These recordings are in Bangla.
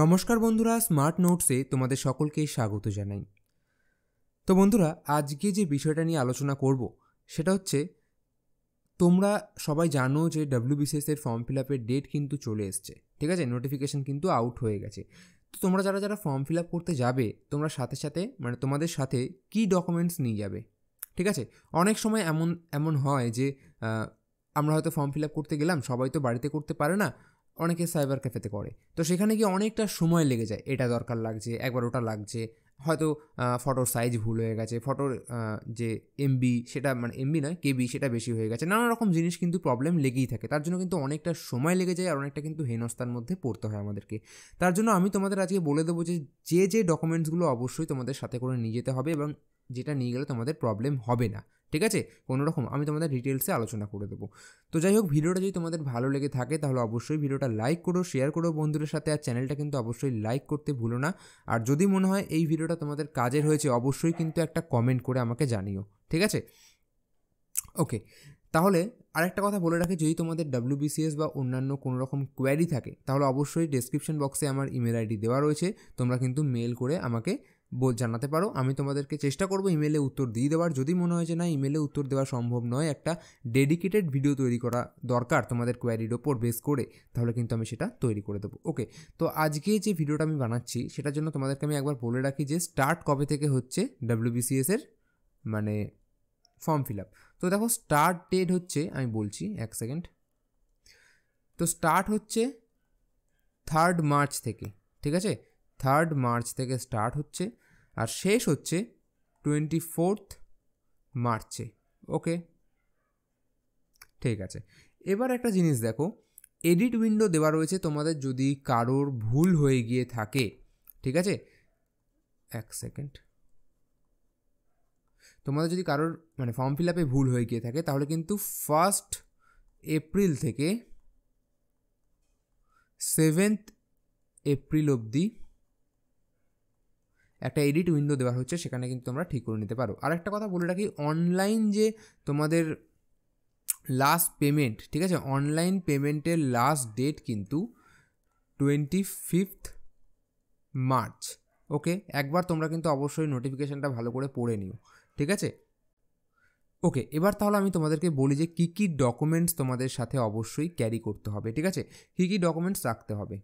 নমস্কার বন্ধুরা স্মার্ট নোটসে তোমাদের সকলকে স্বাগত জানাই তো বন্ধুরা আজকে যে বিষয়টা নিয়ে আলোচনা করব সেটা হচ্ছে তোমরা সবাই জানো যে ডাব্লিউবিসিএস এর ফর্ম ফিল আপের ডেট কিন্তু চলে এসছে ঠিক আছে নোটিফিকেশান কিন্তু আউট হয়ে গেছে তো তোমরা যারা যারা ফর্ম ফিল আপ করতে যাবে তোমরা সাথে সাথে মানে তোমাদের সাথে কি ডকুমেন্টস নিয়ে যাবে ঠিক আছে অনেক সময় এমন এমন হয় যে আমরা হয়তো ফর্ম ফিল আপ করতে গেলাম সবাই তো বাড়িতে করতে পারে না অনেকে সাইবার ক্যাফেতে করে তো সেখানে গিয়ে অনেকটা সময় লেগে যায় এটা দরকার লাগছে একবার ওটা লাগছে হয়তো ফটোর সাইজ ভুল হয়ে গেছে ফটোর যে এমবি সেটা মানে এমবি নয় কেবি সেটা বেশি হয়ে গেছে নানা রকম জিনিস কিন্তু প্রবলেম লেগেই থাকে তার জন্য কিন্তু অনেকটা সময় লেগে যায় আর অনেকটা কিন্তু হেনস্থার মধ্যে পড়তে হয় আমাদেরকে তার জন্য আমি তোমাদের আজকে বলে দেবো যে যে যে ডকুমেন্টসগুলো অবশ্যই তোমাদের সাথে করে নিয়ে যেতে হবে এবং যেটা নিয়ে গেলে তোমাদের প্রবলেম হবে না ঠিক আছে কোনো রকম আমি তোমাদের ডিটেলসে আলোচনা করে দেবো তো যাই হোক ভিডিওটা যদি তোমাদের ভালো লেগে থাকে তাহলে অবশ্যই ভিডিওটা লাইক করো শেয়ার করো বন্ধুদের সাথে আর চ্যানেলটা কিন্তু অবশ্যই লাইক করতে ভুলো না আর যদি মনে হয় এই ভিডিওটা তোমাদের কাজের হয়েছে অবশ্যই কিন্তু একটা কমেন্ট করে আমাকে জানিও ঠিক আছে ওকে তাহলে আরেকটা কথা বলে রাখি যদি তোমাদের ডাব্লিউবিসিএস বা অন্যান্য কোনো রকম কোয়ারি থাকে তাহলে অবশ্যই ডেসক্রিপশন বক্সে আমার ইমেল আইডি দেওয়া রয়েছে তোমরা কিন্তু মেল করে আমাকে জানাতে পারো আমি তোমাদেরকে চেষ্টা করব ইমেলে উত্তর দিয়ে দেওয়ার যদি মনে হয় যে না ইমেলে উত্তর দেওয়া সম্ভব নয় একটা ডেডিকেটেড ভিডিও তৈরি করা দরকার তোমাদের কোয়ারির ওপর বেস করে তাহলে কিন্তু আমি সেটা তৈরি করে দেবো ওকে তো আজকে যে ভিডিওটা আমি বানাচ্ছি সেটার জন্য তোমাদেরকে আমি একবার বলে রাখি যে স্টার্ট কবে থেকে হচ্ছে ডাব্লিউবিসিএসের মানে ফর্ম ফিল আপ তো দেখো স্টার্ট ডেট হচ্ছে আমি বলছি এক সেকেন্ড তো স্টার্ট হচ্ছে থার্ড মার্চ থেকে ঠিক আছে থার্ড মার্চ থেকে স্টার্ট হচ্ছে আর শেষ হচ্ছে টোয়েন্টি ফোর্থ মার্চে ওকে ঠিক আছে এবার একটা জিনিস দেখো এডিট উইন্ডো দেওয়া রয়েছে তোমাদের যদি কারোর ভুল হয়ে গিয়ে থাকে ঠিক আছে এক সেকেন্ড তোমাদের যদি কারোর মানে ফর্ম ফিল আপে ভুল হয়ে গিয়ে থাকে তাহলে কিন্তু ফার্স্ট এপ্রিল থেকে সেভেন্থ এপ্রিল অবধি একটা এডিট উইন্ডো দেওয়া হচ্ছে সেখানে কিন্তু তোমরা ঠিক করে নিতে পারো আর একটা কথা বলে রাখি অনলাইন যে তোমাদের লাস্ট পেমেন্ট ঠিক আছে অনলাইন পেমেন্টের লাস্ট ডেট কিন্তু টোয়েন্টি ফিফথ মার্চ ওকে একবার তোমরা কিন্তু অবশ্যই নোটিফিকেশানটা ভালো করে পড়ে নিও ঠিক আছে ওকে এবার তাহলে আমি তোমাদেরকে বলি যে কী কী ডকুমেন্টস তোমাদের সাথে অবশ্যই ক্যারি করতে হবে ঠিক আছে কী কী ডকুমেন্টস রাখতে হবে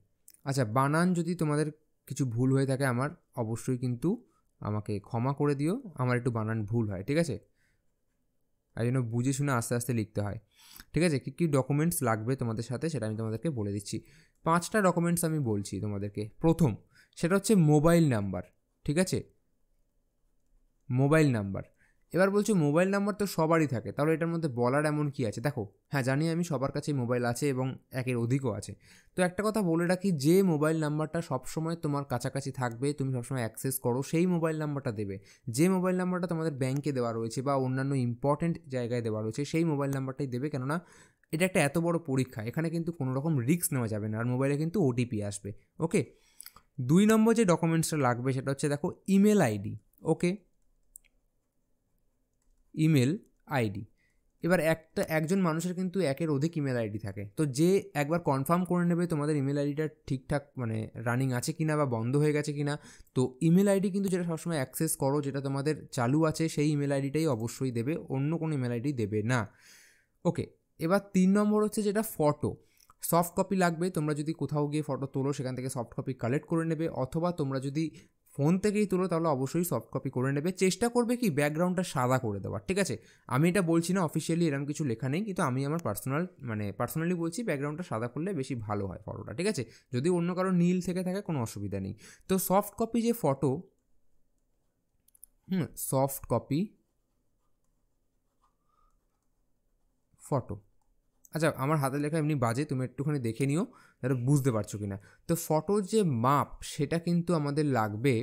আচ্ছা বানান যদি তোমাদের কিছু ভুল হয়ে থাকে আমার অবশ্যই কিন্তু আমাকে ক্ষমা করে দিও আমার একটু বানান ভুল হয় ঠিক আছে তাই জন্য বুঝে শুনে আস্তে আস্তে লিখতে হয় ঠিক আছে কী কী ডকুমেন্টস লাগবে তোমাদের সাথে সেটা আমি তোমাদেরকে বলে দিচ্ছি পাঁচটা ডকুমেন্টস আমি বলছি তোমাদেরকে প্রথম সেটা হচ্ছে মোবাইল নাম্বার ঠিক আছে মোবাইল নাম্বার এবার বলছো মোবাইল নাম্বার তো সবারই থাকে তাহলে এটার মধ্যে বলার এমন কি আছে দেখো হ্যাঁ জানি আমি সবার কাছে মোবাইল আছে এবং একের অধিকও আছে তো একটা কথা বলে রাখি যে মোবাইল নাম্বারটা সবসময় তোমার কাছাকাছি থাকবে তুমি সবসময় অ্যাক্সেস করো সেই মোবাইল নাম্বারটা দেবে যে মোবাইল নাম্বারটা তোমাদের ব্যাংকে দেওয়া রয়েছে বা অন্যান্য ইম্পর্ট্যান্ট জায়গায় দেওয়া রয়েছে সেই মোবাইল নাম্বারটাই দেবে কেননা এটা একটা এত বড় পরীক্ষা এখানে কিন্তু কোনো রকম রিস্ক নেওয়া যাবে না আর মোবাইলে কিন্তু ওটিপি আসবে ওকে দুই নম্বর যে ডকুমেন্টসটা লাগবে সেটা হচ্ছে দেখো email ID okay email ID এবার একটা একজন মানুষের কিন্তু একের অধিক ইমেল আইডি থাকে তো যে একবার কনফার্ম করে নেবে তোমাদের ইমেল আইডিটা ঠিকঠাক মানে রানিং আছে কি না বা বন্ধ হয়ে গেছে কি না তো ইমেল আইডি কিন্তু যেটা সবসময় অ্যাক্সেস করো যেটা তোমাদের চালু আছে সেই ইমেল আইডিটাই অবশ্যই দেবে অন্য কোনো ইমেল আইডি দেবে না ওকে এবার তিন নম্বর হচ্ছে যেটা ফটো সফট কপি লাগবে তোমরা যদি কোথাও গিয়ে ফটো তোলো সেখান থেকে সফট কপি কালেক্ট করে নেবে অথবা তোমরা যদি ফোন থেকেই তোলো তাহলে অবশ্যই সফট কপি করে নেবে চেষ্টা করবে কি ব্যাকগ্রাউন্ডটা সাদা করে দেওয়ার ঠিক আছে আমি এটা বলছি না অফিসিয়ালি এরকম কিছু লেখা নেই কিন্তু আমি আমার পার্সোনাল মানে পার্সোনালি বলছি ব্যাকগ্রাউন্ডটা সাদা করলে বেশি ভালো হয় ফটোটা ঠিক আছে যদি অন্য কারো নীল থেকে থাকে কোনো অসুবিধা নেই তো সফট কপি যে ফটো হুম সফট কপি ফটো আচ্ছা আমার হাতে লেখা এমনি বাজে তুমি একটুখানি দেখে নিও তাহলে বুঝতে পারছো কি না তো ফটোর যে মাপ সেটা কিন্তু আমাদের লাগবে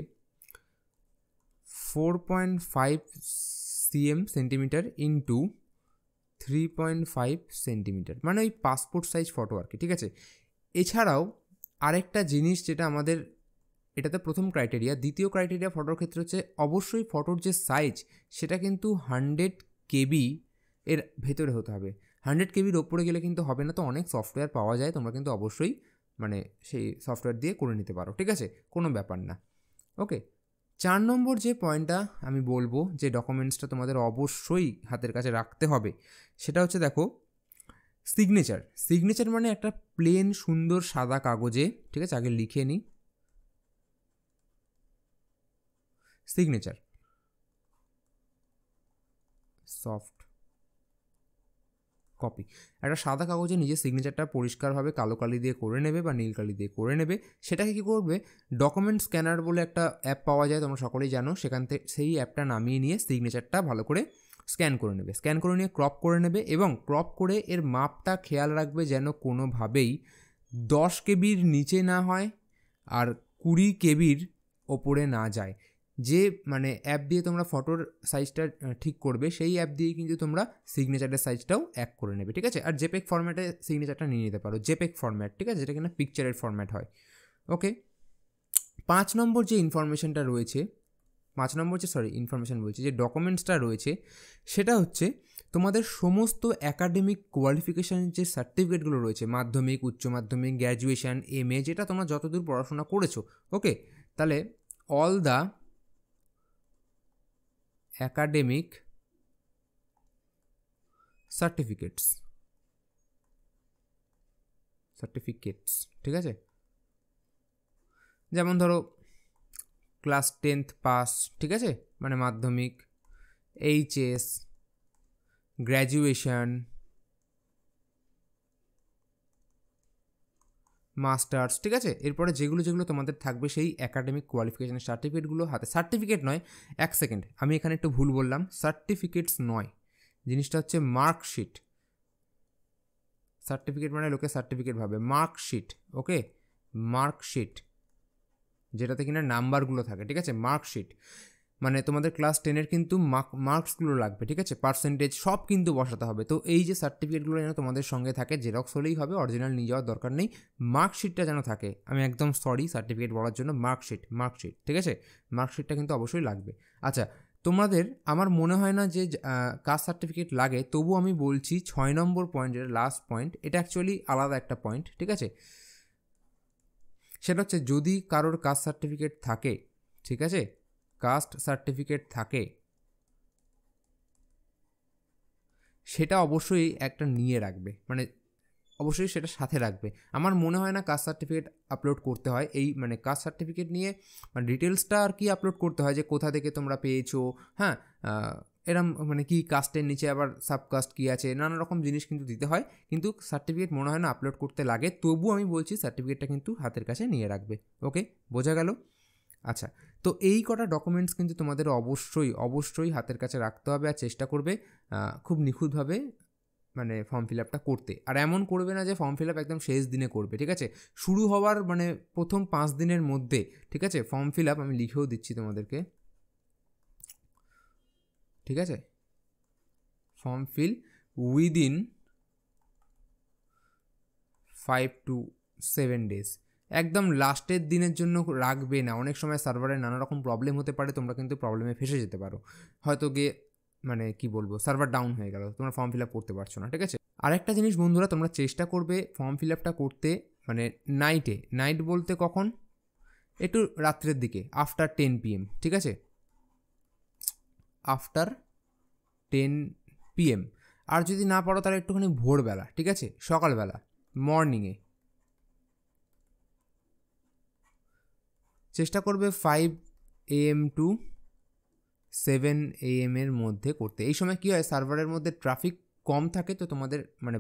four point five CM centimetre into three point five centimetre মানে ওই পাসপোর্ট সাইজ ফটো আর কি ঠিক আছে এছাড়াও আরেকটা জিনিস যেটা আমাদের এটাতে প্রথম ক্রাইটেরিয়া দ্বিতীয় ক্রাইটেরিয়া ফটোর ক্ষেত্রে হচ্ছে অবশ্যই ফটোর যে সাইজ সেটা কিন্তু হান্ড্রেড কেবি এর ভেতরে হতে হবে হান্ড্রেড কেবির ওপরে গেলে কিন্তু হবে না তো অনেক সফটওয়্যার পাওয়া যায় তোমরা কিন্তু অবশ্যই মানে সেই সফটওয়্যার দিয়ে করে নিতে পারো ঠিক আছে কোনো ব্যাপার না ওকে চার নম্বর যে পয়েন্টটা আমি বলবো যে ডকুমেন্টসটা তোমাদের অবশ্যই হাতের কাছে রাখতে হবে সেটা হচ্ছে দেখো সিগনেচার সিগনেচার মানে একটা প্লেন সুন্দর সাদা কাগজে ঠিক আছে আগে লিখে নিই সিগনেচার সফট কপি একটা সাদা কাগজে নিজের সিগনেচারটা পরিষ্কারভাবে কালো কালি দিয়ে করে নেবে বা নীল কালি দিয়ে করে নেবে সেটাকে কী করবে ডকুমেন্ট স্ক্যানার বলে একটা অ্যাপ পাওয়া যায় তোমরা সকলেই জানো সেখান থেকে সেই অ্যাপটা নামিয়ে নিয়ে সিগনেচারটা ভালো করে স্ক্যান করে নেবে স্ক্যান করে নিয়ে ক্রপ করে নেবে এবং ক্রপ করে এর মাপটা খেয়াল রাখবে যেন কোনোভাবেই দশ কেবির নিচে না হয় আর কুড়ি কেবির ওপরে না যায় যে মানে অ্যাপ দিয়ে তোমরা ফটোর সাইজটা ঠিক করবে সেই অ্যাপ দিয়ে কিন্তু তোমরা সিগনেচারের সাইজটাও এক করে নেবে ঠিক আছে আর জেপেক ফর্ম্যাটে সিগনেচারটা নিয়ে নিতে পারো জেপেক ফর্ম্যাট ঠিক আছে যেটা কিনা পিকচারের ফর্ম্যাট হয় ওকে পাঁচ নম্বর যে ইনফরমেশানটা রয়েছে পাঁচ নম্বর যে সরি ইনফরমেশান রয়েছে যে ডকুমেন্টসটা রয়েছে সেটা হচ্ছে তোমাদের সমস্ত অ্যাকাডেমিক কোয়ালিফিকেশান যে সার্টিফিকেটগুলো রয়েছে মাধ্যমিক উচ্চ মাধ্যমিক গ্র্যাজুয়েশান এম এ যেটা তোমরা যতদূর পড়াশোনা করেছো ওকে তাহলে all the academic certificates certificates ঠিক আছে যেমন ধরো ক্লাস টেন্থ পাস ঠিক আছে মানে মাধ্যমিক এইচএস গ্র্যাজুয়েশন মাস্টার্স ঠিক আছে এরপরে যেগুলো যেগুলো তোমাদের থাকবে সেই একাডেমিক কোয়ালিফিকেশানের সার্টিফিকেটগুলো হাতে সার্টিফিকেট নয় এক সেকেন্ড আমি এখানে একটু ভুল বললাম সার্টিফিকেটস নয় জিনিসটা হচ্ছে মার্কশিট সার্টিফিকেট মানে লোকে সার্টিফিকেট ভাবে মার্কশিট ওকে মার্কশিট যেটাতে কিনা নাম্বারগুলো থাকে ঠিক আছে মার্কশিট মানে তোমাদের ক্লাস টেনের কিন্তু মার্কসগুলো লাগবে ঠিক আছে পার্সেন্টেজ সব কিন্তু বসাতে হবে তো এই যে সার্টিফিকেটগুলো যেন তোমাদের সঙ্গে থাকে জেরক্স হলেই হবে অরিজিনাল নিয়ে যাওয়ার দরকার নেই মার্কশিটটা যেন থাকে আমি একদম সরি সার্টিফিকেট বলার জন্য মার্কশিট মার্কশিট ঠিক আছে মার্কশিটটা কিন্তু অবশ্যই লাগবে আচ্ছা তোমাদের আমার মনে হয় না যে কাস্ট সার্টিফিকেট লাগে তবু আমি বলছি ছয় নম্বর পয়েন্ট লাস্ট পয়েন্ট এটা অ্যাকচুয়ালি আলাদা একটা পয়েন্ট ঠিক আছে সেটা হচ্ছে যদি কারোর কাস্ট সার্টিফিকেট থাকে ঠিক আছে কাস্ট সার্টিফিকেট থাকে সেটা অবশ্যই একটা নিয়ে রাখবে মানে অবশ্যই সেটা সাথে রাখবে আমার মনে হয় না কাস্ট সার্টিফিকেট আপলোড করতে হয় এই মানে কাস্ট সার্টিফিকেট নিয়ে মানে ডিটেলসটা আর কি আপলোড করতে হয় যে কোথা থেকে তোমরা পেয়েছো হ্যাঁ এরম মানে কি কাস্টের নিচে আবার সাবকাস্ট কী আছে নানা রকম জিনিস কিন্তু দিতে হয় কিন্তু সার্টিফিকেট মনে হয় না আপলোড করতে লাগে তবু আমি বলছি সার্টিফিকেটটা কিন্তু হাতের কাছে নিয়ে রাখবে ওকে বোঝা গেল আচ্ছা তো এই কটা ডকুমেন্টস কিন্তু তোমাদের অবশ্যই অবশ্যই হাতের কাছে রাখতে হবে আর চেষ্টা করবে খুব নিখুঁতভাবে মানে ফর্ম ফিল আপটা করতে আর এমন করবে না যে ফর্ম ফিল আপ একদম শেষ দিনে করবে ঠিক আছে শুরু হওয়ার মানে প্রথম পাঁচ দিনের মধ্যে ঠিক আছে ফর্ম ফিল আপ আমি লিখেও দিচ্ছি তোমাদেরকে ঠিক আছে form fill within five to seven days একদম লাস্টের দিনের জন্য রাখবে না অনেক সময় সার্ভারে নানা রকম প্রবলেম হতে পারে তোমরা কিন্তু প্রবলেমে ফেসে যেতে পারো হয়তো গিয়ে মানে কি বলবো সার্ভার ডাউন হয়ে গেল তোমরা ফর্ম ফিল আপ করতে পারছো না ঠিক আছে আরেকটা জিনিস বন্ধুরা তোমরা চেষ্টা করবে ফর্ম ফিল আপটা করতে মানে নাইটে নাইট বলতে কখন একটু রাত্রের দিকে আফটার টেন পিএম ঠিক আছে আফটার টেন পিএম আর যদি না পারো তাহলে একটুখানি ভোরবেলা ঠিক আছে সকালবেলা মর্নিংয়ে চেষ্টা করবে ফাইভ এএম টু সেভেন এএমের মধ্যে করতে এই সময় কী হয় সার্ভারের মধ্যে ট্রাফিক কম থাকে তো তোমাদের মানে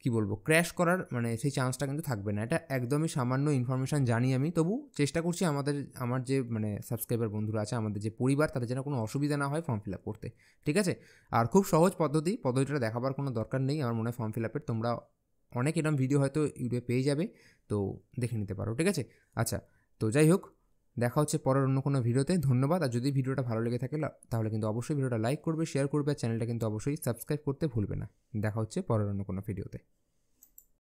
কি বলবো ক্র্যাশ করার মানে সেই চান্সটা কিন্তু থাকবে না এটা একদমই সামান্য ইনফরমেশান জানি আমি তবু চেষ্টা করছি আমাদের আমার যে মানে সাবস্ক্রাইবার বন্ধুরা আছে আমাদের যে পরিবার তাদের যেন কোনো অসুবিধা না হয় ফর্ম ফিল আপ করতে ঠিক আছে আর খুব সহজ পদ্ধতি পদ্ধতিটা দেখাবার কোনো দরকার নেই আমার মনে হয় ফর্ম ফিল আপের তোমরা অনেক এরকম ভিডিও হয়তো ইউটিউবে পেয়ে যাবে তো দেখে নিতে পারো ঠিক আছে আচ্ছা তো যাই হোক দেখা হচ্ছে পরের অন্য কোনো ভিডিওতে ধন্যবাদ আর যদি ভিডিওটা ভালো লেগে থাকে তাহলে কিন্তু অবশ্যই ভিডিওটা লাইক করবে শেয়ার করবে আর চ্যানেলটা কিন্তু অবশ্যই সাবস্ক্রাইব করতে ভুলবে না দেখা হচ্ছে পরের অন্য কোনো ভিডিওতে